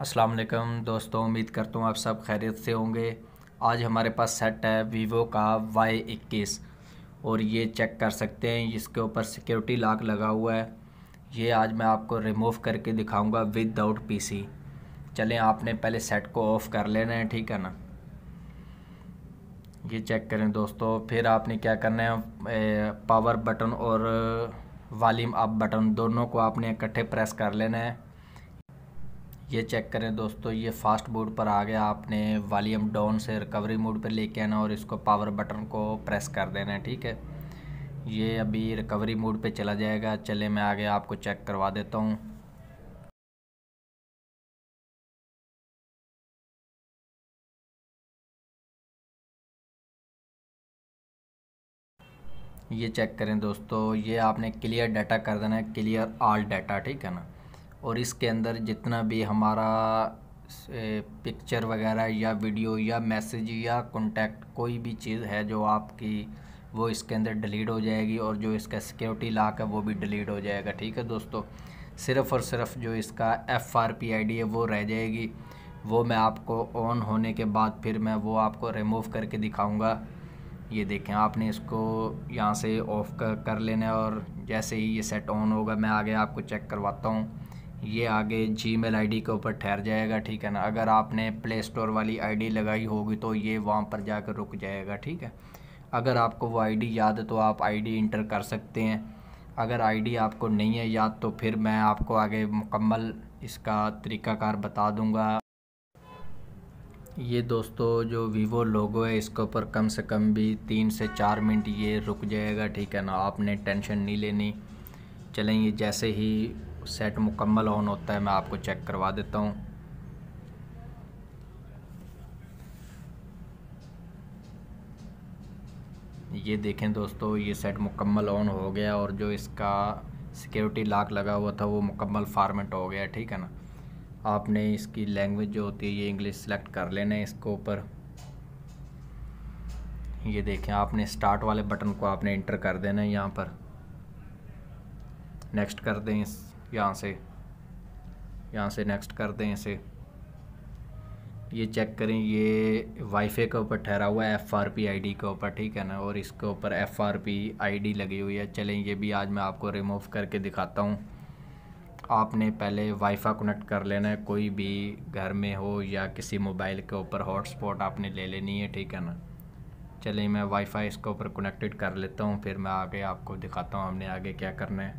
अस्सलाम वालेकुम दोस्तों उम्मीद करता हूँ आप सब खैरियत से होंगे आज हमारे पास सेट है वीवो का वाई इक्कीस और ये चेक कर सकते हैं इसके ऊपर सिक्योरिटी लॉक लगा हुआ है ये आज मैं आपको रिमूव करके दिखाऊंगा पी पीसी चलें आपने पहले सेट को ऑफ़ कर लेना है ठीक है ना ये चेक करें दोस्तों फिर आपने क्या करना है पावर बटन और वालीम अप बटन दोनों को आपने इकट्ठे प्रेस कर लेना है ये चेक करें दोस्तों ये फास्ट मोड पर आ गया आपने वॉलीम डाउन से रिकवरी मोड पर लेके आना और इसको पावर बटन को प्रेस कर देना ठीक है ये अभी रिकवरी मोड पे चला जाएगा चले मैं आगे आपको चेक करवा देता हूँ ये चेक करें दोस्तों ये आपने क्लियर डाटा कर देना है क्लियर ऑल डाटा ठीक है ना और इसके अंदर जितना भी हमारा पिक्चर वगैरह या वीडियो या मैसेज या कॉन्टैक्ट कोई भी चीज़ है जो आपकी वो इसके अंदर डिलीट हो जाएगी और जो इसका सिक्योरिटी लाक है वो भी डिलीट हो जाएगा ठीक है दोस्तों सिर्फ़ और सिर्फ जो इसका F R P I D है वो रह जाएगी वो मैं आपको ऑन होने के बाद फिर मैं वो आपको रिमूव करके दिखाऊंगा ये देखें आपने इसको यहाँ से ऑफ़ कर लेना है और जैसे ही ये सेट ऑन होगा मैं आगे आपको चेक करवाता हूँ ये आगे जी मेल आई के ऊपर ठहर जाएगा ठीक है ना अगर आपने प्ले स्टोर वाली आईडी लगाई होगी तो ये वहाँ पर जाकर रुक जाएगा ठीक है अगर आपको वो आईडी याद है तो आप आईडी इंटर कर सकते हैं अगर आईडी आपको नहीं है याद तो फिर मैं आपको आगे मुकम्मल इसका तरीक़ाकार बता दूंगा ये दोस्तों जो वीवो लोगो है इसके ऊपर कम से कम भी तीन से चार मिनट ये रुक जाएगा ठीक है ना आपने टेंशन नहीं लेनी चलें ये जैसे ही सेट मुकम्मल ऑन होता है मैं आपको चेक करवा देता हूँ ये देखें दोस्तों ये सेट मुकम्मल ऑन हो गया और जो इसका सिक्योरिटी लॉक लगा हुआ था वो मुकम्मल फार्मेट हो गया ठीक है ना आपने इसकी लैंग्वेज जो होती है ये इंग्लिश सेलेक्ट कर लेना है इसके ऊपर ये देखें आपने स्टार्ट वाले बटन को आपने इंटर कर देना है यहाँ पर नेक्स्ट कर दें इस यहाँ से यहाँ से नेक्स्ट कर दें इसे ये चेक करें ये वाईफाई के ऊपर ठहरा हुआ है F R P I D के ऊपर ठीक है ना और इसके ऊपर F R P I D लगी हुई है चलें ये भी आज मैं आपको रिमूव करके दिखाता हूँ आपने पहले वाईफा कनेक्ट कर लेना है कोई भी घर में हो या किसी मोबाइल के ऊपर हॉटस्पॉट आपने ले लेनी है ठीक है ना चलें मैं वाईफाई इसके ऊपर कनेक्टेड कर लेता हूँ फिर मैं आगे आपको दिखाता हूँ हमने आगे क्या करना है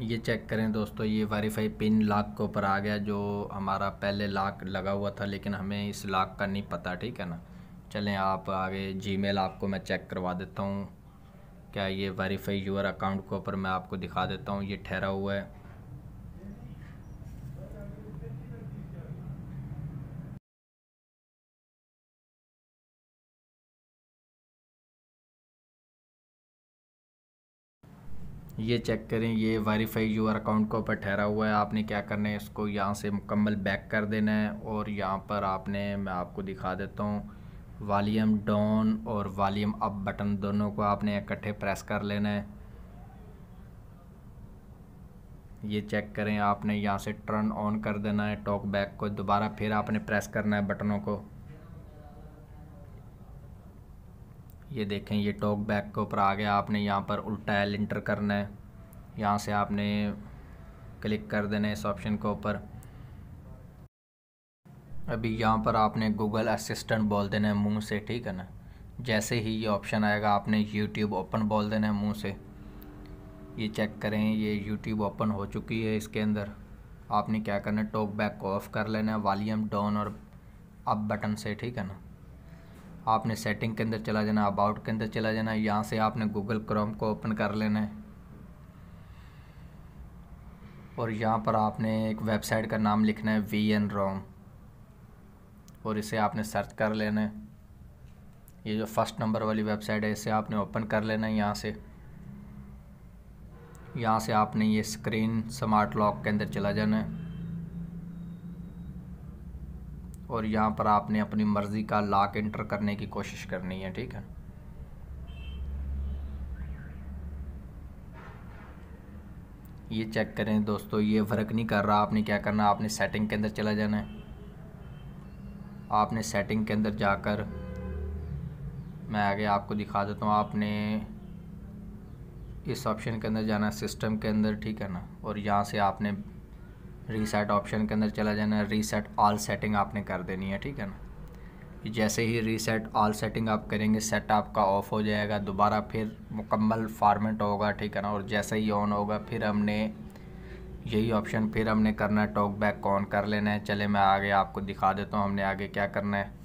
ये चेक करें दोस्तों ये वाईफाई पिन लॉक के ऊपर आ गया जो हमारा पहले लॉक लगा हुआ था लेकिन हमें इस लॉक का नहीं पता ठीक है ना चलें आप आगे जीमेल आपको मैं चेक करवा देता हूँ क्या ये वेरीफाई यूर अकाउंट के ऊपर मैं आपको दिखा देता हूँ ये ठहरा हुआ है ये चेक करें ये वेरीफाई यूर अकाउंट के ऊपर ठहरा हुआ है आपने क्या करना है इसको यहाँ से मुकम्मल बैक कर देना है और यहाँ पर आपने मैं आपको दिखा देता हूँ वालीम डाउन और वालीम अप बटन दोनों को आपने इकट्ठे प्रेस कर लेना है ये चेक करें आपने यहाँ से टर्न ऑन कर देना है टॉक बैक को दोबारा फिर आपने प्रेस करना है बटनों को ये देखें ये टॉक बैक के ऊपर आ गया आपने यहाँ पर उल्टा एल इंटर करना है यहाँ से आपने क्लिक कर देना है इस ऑप्शन के ऊपर अभी यहाँ पर आपने गूगल असिस्टेंट बोल देना है मुंह से ठीक है ना जैसे ही ये ऑप्शन आएगा आपने यूट्यूब ओपन बोल देना है मुंह से ये चेक करें ये यूट्यूब ओपन हो चुकी है इसके अंदर आपने क्या करना है टॉक बैक को ऑफ कर लेना है वॉलीम डाउन और अप बटन से ठीक है ना आपने सेटिंग के अंदर चला जाना अबाउट के अंदर चला जाना यहाँ से आपने गूगल क्रोम को ओपन कर लेना है और यहाँ पर आपने एक वेबसाइट का नाम लिखना है वी एन रोम और इसे आपने सर्च कर लेना है ये जो फर्स्ट नंबर वाली वेबसाइट है इसे आपने ओपन कर लेना है यहाँ से यहाँ से आपने ये स्क्रीन स्मार्ट लॉक के अंदर चला जाना है और यहाँ पर आपने अपनी मर्ज़ी का लॉक इंटर करने की कोशिश करनी है ठीक है ये चेक करें दोस्तों ये वर्क नहीं कर रहा आपने क्या करना आपने सेटिंग के अंदर चला जाना है आपने सेटिंग के अंदर जाकर मैं आगे आपको दिखा देता हूँ आपने इस ऑप्शन के अंदर जाना सिस्टम के अंदर ठीक है ना और यहाँ से आपने रीसेट ऑप्शन के अंदर चला जाना है रीसेट ऑल सेटिंग आपने कर देनी है ठीक है ना जैसे ही रीसेट ऑल सेटिंग आप करेंगे सेट आपका ऑफ हो जाएगा दोबारा फिर मुकम्मल फॉर्मेट होगा ठीक है ना और जैसे ही ऑन होगा फिर हमने यही ऑप्शन फिर हमने करना है टॉक बैक ऑन कर लेना है चले मैं आगे आपको दिखा देता हूँ हमने आगे क्या करना है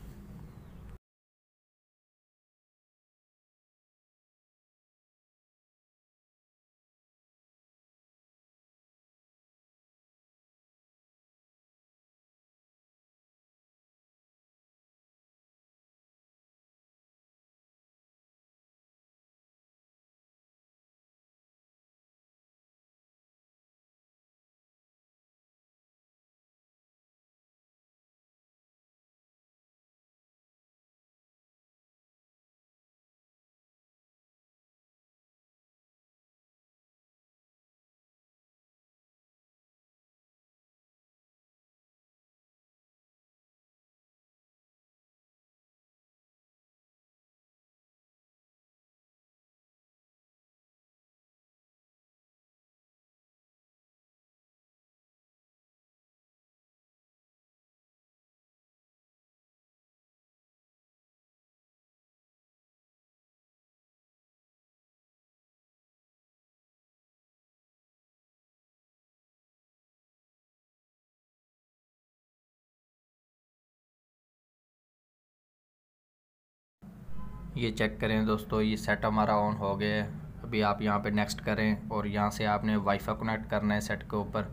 ये चेक करें दोस्तों ये सेट हमारा ऑन हो गया है अभी आप यहाँ पे नेक्स्ट करें और यहाँ से आपने वाईफाई कनेक्ट करना है सेट के ऊपर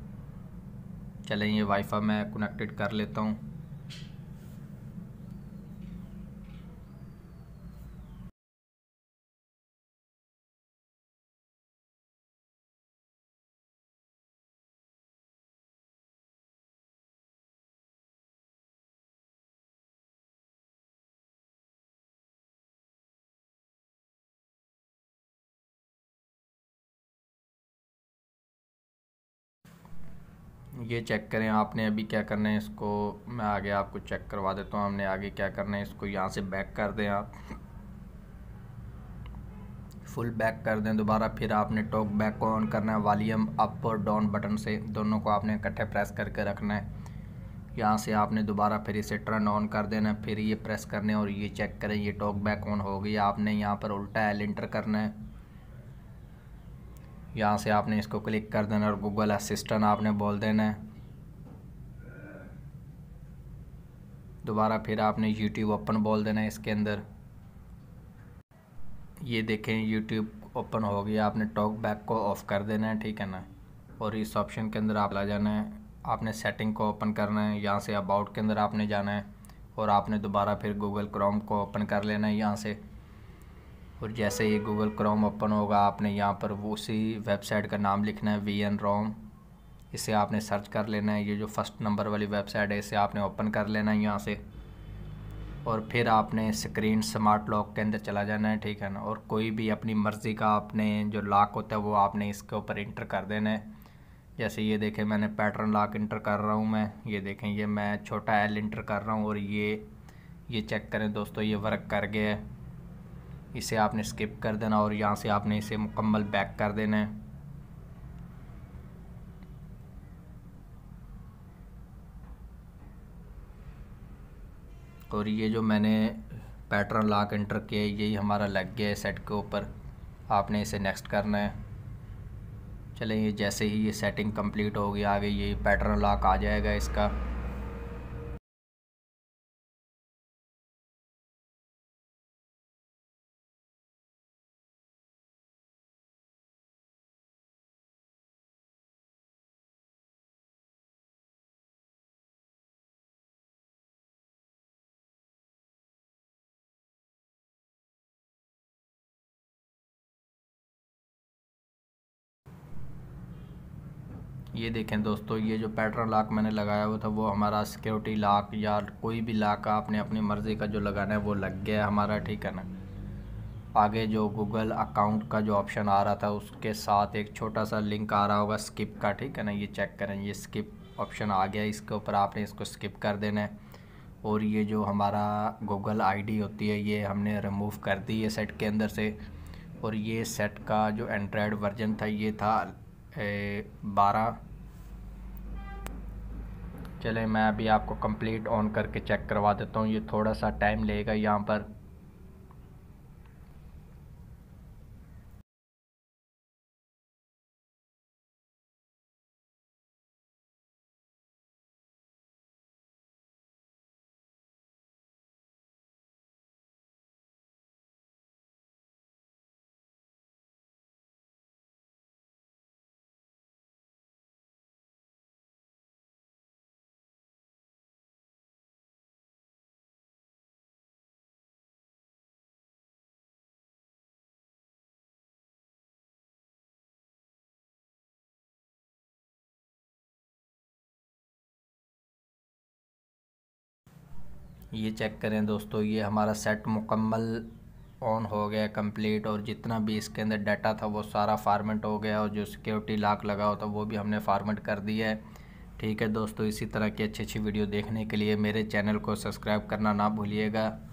चलें ये वाईफाई मैं कनेक्टेड कर लेता हूँ ये चेक करें आपने अभी क्या करना है इसको मैं आगे आपको चेक करवा देता हूँ हमने आगे क्या करना है इसको यहाँ से बैक कर दें आप फुल बैक कर दें दोबारा फिर आपने टॉक बैक को ऑन करना है वॉलीम अप और डाउन बटन से दोनों को आपने इकट्ठे प्रेस करके रखना है यहाँ से आपने दोबारा फिर इसे टर्न ऑन कर देना फिर ये प्रेस करने और ये चेक करें ये टॉक बैक ऑन हो गई आपने यहाँ पर उल्टा एल इंटर करना है यहाँ से आपने इसको क्लिक कर देना और गूगल असिस्टेंट आपने बोल देना है दोबारा फिर आपने यूट्यूब ओपन बोल देना है इसके अंदर ये देखें यूट्यूब ओपन हो गया आपने टॉक बैक को ऑफ़ कर देना है ठीक है ना और इस ऑप्शन के अंदर आप ला जाना है आपने सेटिंग को ओपन करना है यहाँ से अबाउट के अंदर आपने जाना है और आपने दोबारा फिर गूगल क्रोम को ओपन कर लेना है यहाँ से और जैसे ये गूगल क्रोम ओपन होगा आपने यहाँ पर वो उसी वेबसाइट का नाम लिखना है वी एन रोम इसे आपने सर्च कर लेना है ये जो फर्स्ट नंबर वाली वेबसाइट है इसे आपने ओपन कर लेना है यहाँ से और फिर आपने स्क्रीन स्मार्ट लॉक के अंदर चला जाना है ठीक है ना और कोई भी अपनी मर्ज़ी का आपने जो लॉक होता है वो आपने इसके ऊपर इंटर कर देना है जैसे ये देखें मैंने पैटर्न लॉक इंटर कर रहा हूँ मैं ये देखें ये मैं छोटा एल इंटर कर रहा हूँ और ये ये चेक करें दोस्तों ये वर्क कर गया है इसे आपने स्किप कर देना और यहाँ से आपने इसे मुकम्मल बैक कर देना है और ये जो मैंने पैटर्न लॉक एंटर किया यही हमारा लग गया है सेट के ऊपर आपने इसे नेक्स्ट करना है चलें ये जैसे ही ये सेटिंग कंप्लीट गया आगे ये पैटर्न लॉक आ जाएगा इसका ये देखें दोस्तों ये जो पैटर्न लॉक मैंने लगाया हुआ था वो हमारा सिक्योरिटी लॉक या कोई भी लॉक आपने अपनी मर्ज़ी का जो लगाना है वो लग गया हमारा ठीक है ना आगे जो गूगल अकाउंट का जो ऑप्शन आ रहा था उसके साथ एक छोटा सा लिंक आ रहा होगा स्किप का ठीक है ना ये चेक करें ये स्किप ऑप्शन आ गया इसके ऊपर आपने इसको स्किप कर देना है और ये जो हमारा गूगल आईडी होती है ये हमने रिमूव कर दी है सेट के अंदर से और ये सेट का जो एंड्रॉयड वर्जन था ये था बारह चले मैं अभी आपको कंप्लीट ऑन करके चेक करवा देता हूँ ये थोड़ा सा टाइम लेगा यहाँ पर ये चेक करें दोस्तों ये हमारा सेट मुकम्मल ऑन हो गया कंप्लीट और जितना भी इसके अंदर डाटा था वो सारा फार्मेट हो गया और जो सिक्योरिटी लाक लगा होता वो भी हमने फार्मेट कर दिया है ठीक है दोस्तों इसी तरह की अच्छी अच्छी वीडियो देखने के लिए मेरे चैनल को सब्सक्राइब करना ना भूलिएगा